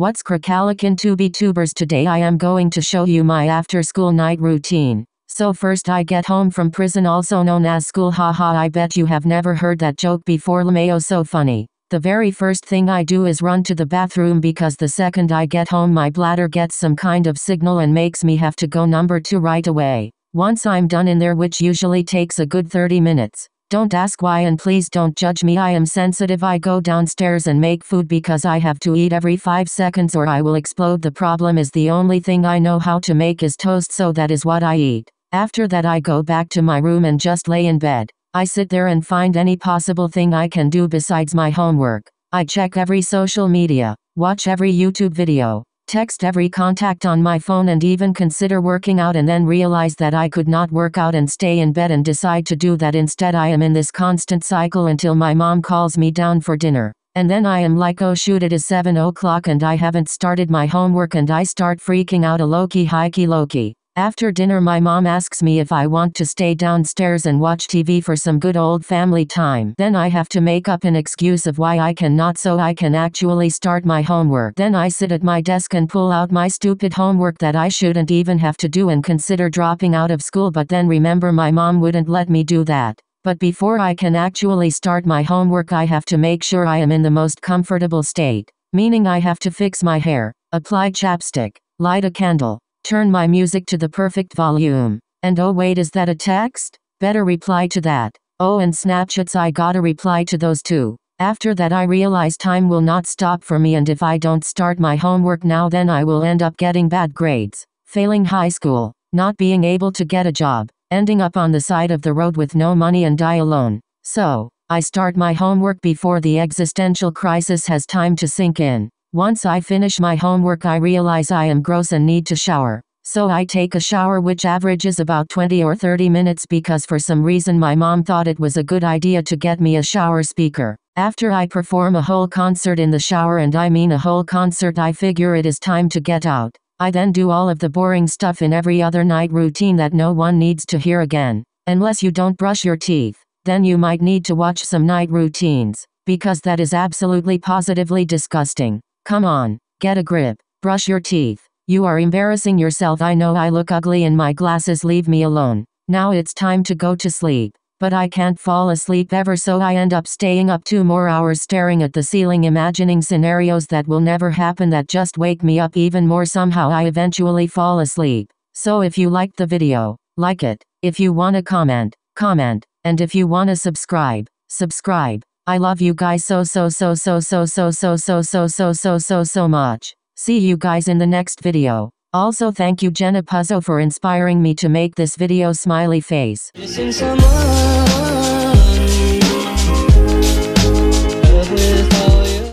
What's Krakalikin Tubi Tubers? Today I am going to show you my after school night routine. So first I get home from prison also known as school haha I bet you have never heard that joke before Lameo so funny. The very first thing I do is run to the bathroom because the second I get home my bladder gets some kind of signal and makes me have to go number 2 right away. Once I'm done in there which usually takes a good 30 minutes, don't ask why and please don't judge me. I am sensitive. I go downstairs and make food because I have to eat every 5 seconds or I will explode. The problem is the only thing I know how to make is toast, so that is what I eat. After that, I go back to my room and just lay in bed. I sit there and find any possible thing I can do besides my homework. I check every social media, watch every YouTube video, text every contact on my phone and even consider working out and then realize that I could not work out and stay in bed and decide to do that instead I am in this constant cycle until my mom calls me down for dinner. And then I am like oh shoot it is 7 o'clock and I haven't started my homework and I start freaking out a Loki hikey Loki. After dinner my mom asks me if I want to stay downstairs and watch TV for some good old family time. Then I have to make up an excuse of why I cannot so I can actually start my homework. Then I sit at my desk and pull out my stupid homework that I shouldn't even have to do and consider dropping out of school but then remember my mom wouldn't let me do that. But before I can actually start my homework I have to make sure I am in the most comfortable state. Meaning I have to fix my hair, apply chapstick, light a candle, Turn my music to the perfect volume. And oh wait is that a text? Better reply to that. Oh and Snapchats I gotta reply to those too. After that I realize time will not stop for me and if I don't start my homework now then I will end up getting bad grades, failing high school, not being able to get a job, ending up on the side of the road with no money and die alone. So, I start my homework before the existential crisis has time to sink in. Once I finish my homework I realize I am gross and need to shower. So I take a shower which averages about 20 or 30 minutes because for some reason my mom thought it was a good idea to get me a shower speaker. After I perform a whole concert in the shower and I mean a whole concert I figure it is time to get out. I then do all of the boring stuff in every other night routine that no one needs to hear again. Unless you don't brush your teeth, then you might need to watch some night routines, because that is absolutely positively disgusting. Come on. Get a grip. Brush your teeth. You are embarrassing yourself. I know I look ugly in my glasses. Leave me alone. Now it's time to go to sleep. But I can't fall asleep ever, so I end up staying up two more hours staring at the ceiling, imagining scenarios that will never happen that just wake me up even more. Somehow I eventually fall asleep. So if you liked the video, like it. If you wanna comment, comment. And if you wanna subscribe, subscribe. I love you guys so so so so so so so so so so so so so much. See you guys in the next video. Also thank you Jenna Puzzo for inspiring me to make this video smiley face. Missing someone